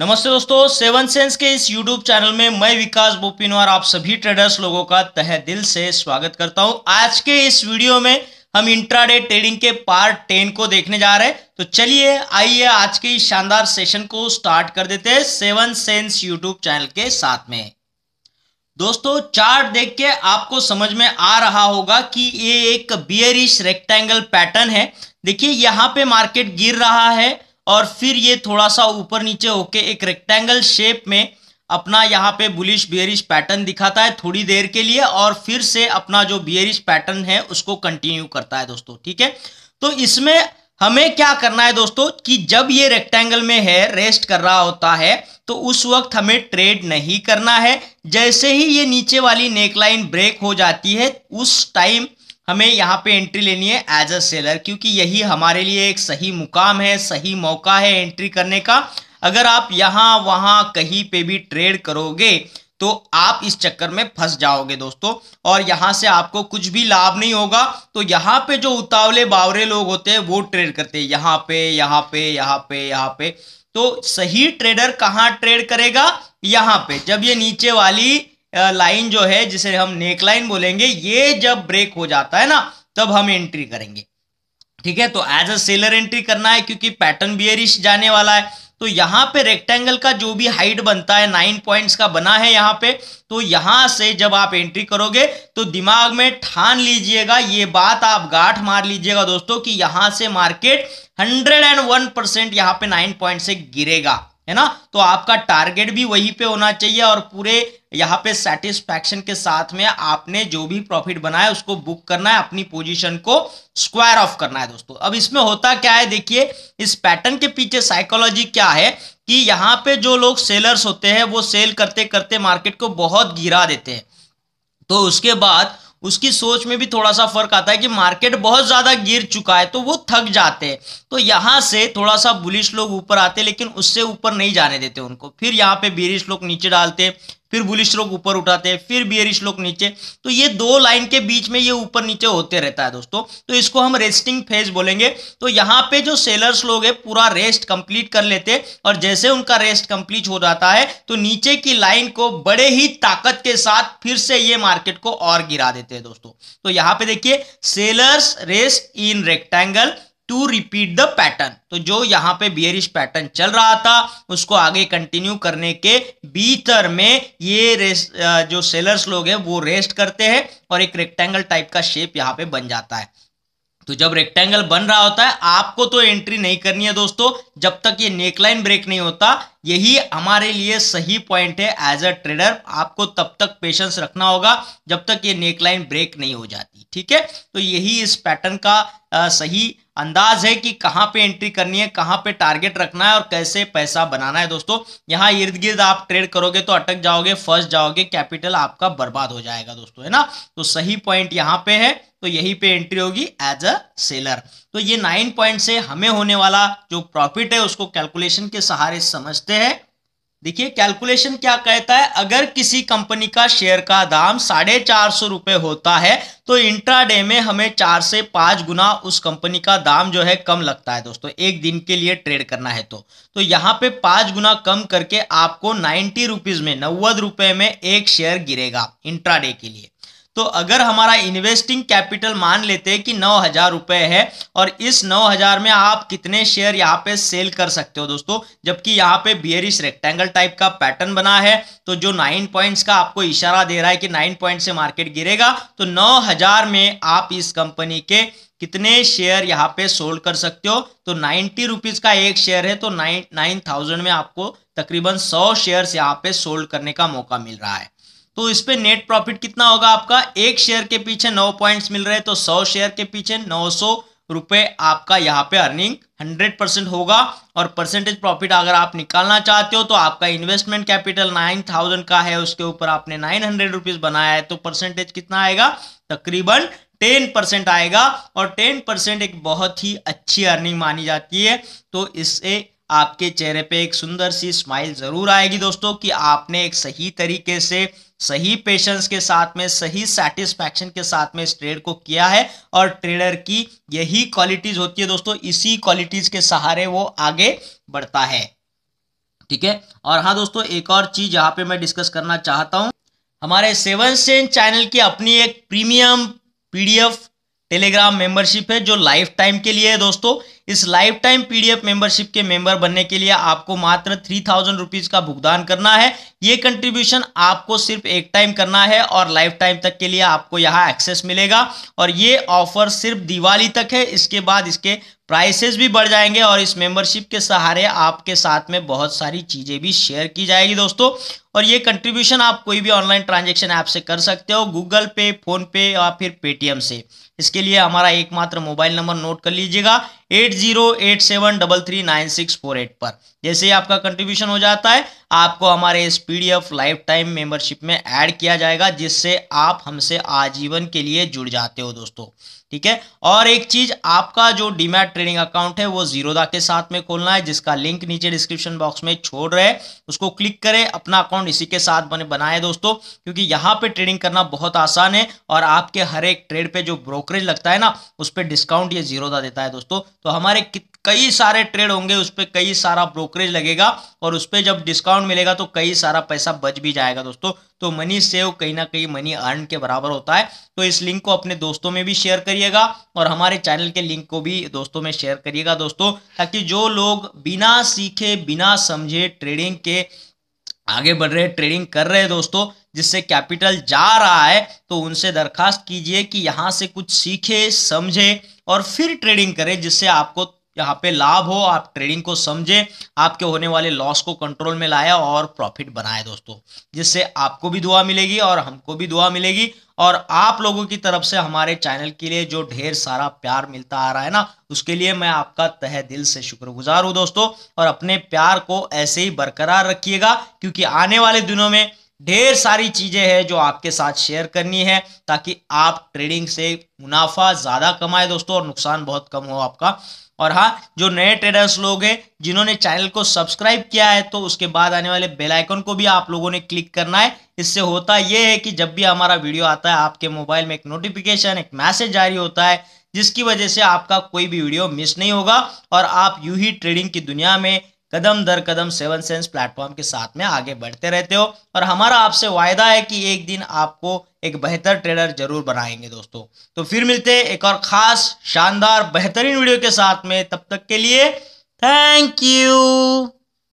नमस्ते दोस्तों seven sense के इस यूट्यूब चैनल में मैं विकास बोपिन और आप सभी ट्रेडर्स लोगों का तह दिल से स्वागत करता हूं आज के इस वीडियो में हम इंट्राडे ट्रेडिंग के पार्ट टेन को देखने जा रहे हैं तो चलिए आइए आज के इस शानदार सेशन को स्टार्ट कर देते हैं सेवन सेंस यूट्यूब चैनल के साथ में दोस्तों चार्ट देख के आपको समझ में आ रहा होगा कि ये एक बियरिश रेक्टेंगल पैटर्न है देखिए यहाँ पे मार्केट गिर रहा है और फिर ये थोड़ा सा ऊपर नीचे होके एक रेक्टेंगल शेप में अपना यहाँ पे बुलिश बियरिश पैटर्न दिखाता है थोड़ी देर के लिए और फिर से अपना जो बियरिश पैटर्न है उसको कंटिन्यू करता है दोस्तों ठीक है तो इसमें हमें क्या करना है दोस्तों कि जब ये रेक्टेंगल में है रेस्ट कर रहा होता है तो उस वक्त हमें ट्रेड नहीं करना है जैसे ही ये नीचे वाली नेकलाइन ब्रेक हो जाती है उस टाइम हमें यहाँ पे एंट्री लेनी है एज अ सेलर क्योंकि यही हमारे लिए एक सही मुकाम है सही मौका है एंट्री करने का अगर आप यहाँ वहाँ कहीं पे भी ट्रेड करोगे तो आप इस चक्कर में फंस जाओगे दोस्तों और यहाँ से आपको कुछ भी लाभ नहीं होगा तो यहाँ पे जो उतावले बावरे लोग होते हैं वो ट्रेड करते हैं यहाँ पे यहाँ पे यहाँ पे यहाँ पे तो सही ट्रेडर कहाँ ट्रेड करेगा यहाँ पे जब ये नीचे वाली लाइन जो है जिसे हम नेक लाइन बोलेंगे ये जब ब्रेक हो जाता है ना तब हम एंट्री करेंगे ठीक है तो एज अ सेलर एंट्री करना है क्योंकि पैटर्न बियरिश जाने वाला है तो यहां पे रेक्टेंगल का जो भी हाइट बनता है नाइन पॉइंट्स का बना है यहाँ पे तो यहां से जब आप एंट्री करोगे तो दिमाग में ठान लीजिएगा ये बात आप गाठ मार लीजिएगा दोस्तों कि यहां से मार्केट 101 परसेंट यहाँ पे नाइन पॉइंट से गिरेगा है ना तो आपका टारगेट भी वही पे होना चाहिए और पूरे यहाँ पे सेटिस्फैक्शन के साथ में आपने जो भी प्रॉफिट बनाया उसको बुक करना है अपनी पोजीशन को स्क्वायर ऑफ करना है दोस्तों अब इसमें होता क्या है देखिए इस पैटर्न के पीछे साइकोलॉजी क्या है कि यहाँ पे जो लोग सेलर्स होते हैं वो सेल करते करते मार्केट को बहुत गिरा देते हैं तो उसके बाद उसकी सोच में भी थोड़ा सा फर्क आता है कि मार्केट बहुत ज़्यादा गिर चुका है तो वो थक जाते हैं तो यहाँ से थोड़ा सा बुलिश लोग ऊपर आते लेकिन उससे ऊपर नहीं जाने देते उनको फिर यहाँ पे बीरिश लोग नीचे डालते फिर बुलिश लोग ऊपर उठाते हैं फिर बियरिश लोग नीचे तो ये दो लाइन के बीच में ये ऊपर नीचे होते रहता है दोस्तों तो इसको हम रेस्टिंग फेज बोलेंगे तो यहाँ पे जो सेलर्स लोग है पूरा रेस्ट कंप्लीट कर लेते और जैसे उनका रेस्ट कंप्लीट हो जाता है तो नीचे की लाइन को बड़े ही ताकत के साथ फिर से ये मार्केट को और गिरा देते हैं दोस्तों तो यहाँ पे देखिए sellers rest in rectangle to repeat the pattern तो जो यहां पे बियरिश पैटर्न चल रहा था उसको आगे कंटिन्यू करने के भीतर में ये जो सेलर्स लोग हैं वो रेस्ट करते हैं और एक रेक्टेंगल टाइप का शेप यहाँ पे बन जाता है तो जब रेक्टेंगल बन रहा होता है आपको तो एंट्री नहीं करनी है दोस्तों जब तक ये नेकलाइन ब्रेक नहीं होता यही हमारे लिए सही पॉइंट है एज अ ट्रेडर आपको तब तक पेशेंस रखना होगा जब तक ये नेकलाइन ब्रेक नहीं हो जाती ठीक है तो यही इस पैटर्न का सही अंदाज है कि कहाँ पे एंट्री करनी है कहाँ पे टारगेट रखना है और कैसे पैसा बनाना है दोस्तों यहाँ इर्द गिर्द आप ट्रेड करोगे तो अटक जाओगे फर्स्ट जाओगे कैपिटल आपका बर्बाद हो जाएगा दोस्तों है ना तो सही पॉइंट यहाँ पे है तो यही पे एंट्री होगी एज अ सेलर तो ये नाइन पॉइंट से हमें होने वाला जो प्रॉफिट है उसको कैलकुलेशन के सहारे समझते हैं देखिए कैलकुलेशन क्या कहता है अगर किसी कंपनी का शेयर का दाम साढ़े चार सौ रुपए होता है तो इंट्राडे में हमें चार से पांच गुना उस कंपनी का दाम जो है कम लगता है दोस्तों एक दिन के लिए ट्रेड करना है तो तो यहाँ पे पांच गुना कम करके आपको नाइन्टी रुपीज़ में नव्वद रुपए में एक शेयर गिरेगा इंट्राडे के लिए तो अगर हमारा इन्वेस्टिंग कैपिटल मान लेते हैं कि नौ हजार रुपए है और इस नौ हजार में आप कितने शेयर यहाँ पे सेल कर सकते हो दोस्तों जबकि यहाँ पे बियरिश रेक्टेंगल टाइप का पैटर्न बना है तो जो नाइन पॉइंट्स का आपको इशारा दे रहा है कि नाइन पॉइंट से मार्केट गिरेगा तो नौ हजार में आप इस कंपनी के कितने शेयर यहाँ पे सोल्ड कर सकते हो तो नाइन्टी रुपीज का एक शेयर है तो नाइन नाइन थाउजेंड में आपको तकरीबन सौ शेयर यहाँ पे सोल्ड करने का मौका मिल रहा है तो इस पर नेट प्रॉफिट कितना होगा आपका एक शेयर के पीछे नौ पॉइंट्स मिल रहे हैं तो सौ शेयर के पीछे नौ सौ रुपए आपका यहाँ पे अर्निंग हंड्रेड परसेंट होगा और परसेंटेज प्रॉफिट अगर आप निकालना चाहते हो तो आपका इन्वेस्टमेंट कैपिटल नाइन थाउजेंड का है उसके ऊपर आपने नाइन हंड्रेड रुपीज बनाया है तो परसेंटेज कितना आएगा तकरीबन टेन परसेंट आएगा और टेन परसेंट एक बहुत ही अच्छी अर्निंग मानी जाती है तो इससे आपके चेहरे पे एक सुंदर सी स्माइल जरूर आएगी दोस्तों कि आपने एक सही तरीके से सही पेशेंस के साथ में सही सेटिस्फैक्शन के साथ में इस ट्रेड को किया है और ट्रेडर की यही क्वालिटीज होती है दोस्तों इसी क्वालिटीज के सहारे वो आगे बढ़ता है ठीक है और हाँ दोस्तों एक और चीज यहाँ पे मैं डिस्कस करना चाहता हूँ हमारे सेवन सेंट चैनल की अपनी एक प्रीमियम पीडीएफ टेलीग्राम मेंबरशिप है जो लाइफ टाइम के लिए है दोस्तों इस लाइफ टाइम पीडीएफ मेंबरशिप के मेंबर बनने के लिए आपको मात्र थ्री थाउजेंड रुपीज का भुगतान करना है ये कंट्रीब्यूशन आपको सिर्फ एक टाइम करना है और लाइफ टाइम तक के लिए आपको यहाँ एक्सेस मिलेगा और ये ऑफर सिर्फ दिवाली तक है इसके बाद इसके प्राइसेस भी बढ़ जाएंगे और इस मेंबरशिप के सहारे आपके साथ में बहुत सारी चीज़ें भी शेयर की जाएगी दोस्तों और ये कंट्रीब्यूशन आप कोई भी ऑनलाइन ट्रांजेक्शन ऐप से कर सकते हो गूगल पे फोन पे या फिर पेटीएम से इसके लिए हमारा एकमात्र मोबाइल नंबर नोट कर लीजिएगा eight zero eight seven double three nine six four eight पर जैसे ही आपका कंट्रीब्यूशन हो जाता है आपको हमारे इस पीडीएफ लाइफ टाइम मेंबरशिप में ऐड किया जाएगा जिससे आप हमसे आजीवन के लिए जुड़ जाते हो दोस्तों ठीक है और एक चीज आपका जो डीमैट ट्रेडिंग अकाउंट है वो जीरोदा के साथ में खोलना है जिसका लिंक नीचे डिस्क्रिप्शन बॉक्स में छोड़ रहे उसको क्लिक करें अपना अकाउंट इसी के साथ बने बनाए दोस्तों क्योंकि यहाँ पे ट्रेडिंग करना बहुत आसान है और आपके हर एक ट्रेड पे जो ब्रोकरेज लगता है ना उस पर डिस्काउंट ये जीरोदा देता है दोस्तों तो हमारे कितने कई सारे ट्रेड होंगे उस पर कई सारा ब्रोकरेज लगेगा और उस पर जब डिस्काउंट मिलेगा तो कई सारा पैसा बच भी जाएगा दोस्तों तो मनी सेव कहीं ना कहीं मनी अर्न के बराबर होता है तो इस लिंक को अपने दोस्तों में भी शेयर करिएगा और हमारे चैनल के लिंक को भी दोस्तों में शेयर करिएगा दोस्तों ताकि जो लोग बिना सीखे बिना समझे ट्रेडिंग के आगे बढ़ रहे ट्रेडिंग कर रहे दोस्तों जिससे कैपिटल जा रहा है तो उनसे दरखास्त कीजिए कि यहाँ से कुछ सीखे समझे और फिर ट्रेडिंग करें जिससे आपको यहाँ पे लाभ हो आप ट्रेडिंग को समझे आपके होने वाले लॉस को कंट्रोल में लाया और प्रॉफिट बनाए दोस्तों जिससे आपको भी दुआ मिलेगी और हमको भी दुआ मिलेगी और आप लोगों की तरफ से हमारे चैनल के लिए जो ढेर सारा प्यार मिलता आ रहा है ना उसके लिए मैं आपका तह दिल से शुक्रगुजार हूँ दोस्तों और अपने प्यार को ऐसे ही बरकरार रखिएगा क्योंकि आने वाले दिनों में ढेर सारी चीज़ें हैं जो आपके साथ शेयर करनी है ताकि आप ट्रेडिंग से मुनाफा ज़्यादा कमाए दोस्तों और नुकसान बहुत कम हो आपका और हाँ जो नए ट्रेडर्स लोग हैं जिन्होंने चैनल को सब्सक्राइब किया है तो उसके बाद आने वाले बेल आइकन को भी आप लोगों ने क्लिक करना है इससे होता यह है कि जब भी हमारा वीडियो आता है आपके मोबाइल में एक नोटिफिकेशन एक मैसेज जारी होता है जिसकी वजह से आपका कोई भी वीडियो मिस नहीं होगा और आप यू ही ट्रेडिंग की दुनिया में कदम दर कदम सेवन सेंस प्लेटफॉर्म के साथ में आगे बढ़ते रहते हो और हमारा आपसे वायदा है कि एक दिन आपको एक बेहतर ट्रेडर जरूर बनाएंगे दोस्तों तो फिर मिलते हैं एक और खास शानदार बेहतरीन वीडियो के साथ में तब तक के लिए थैंक यू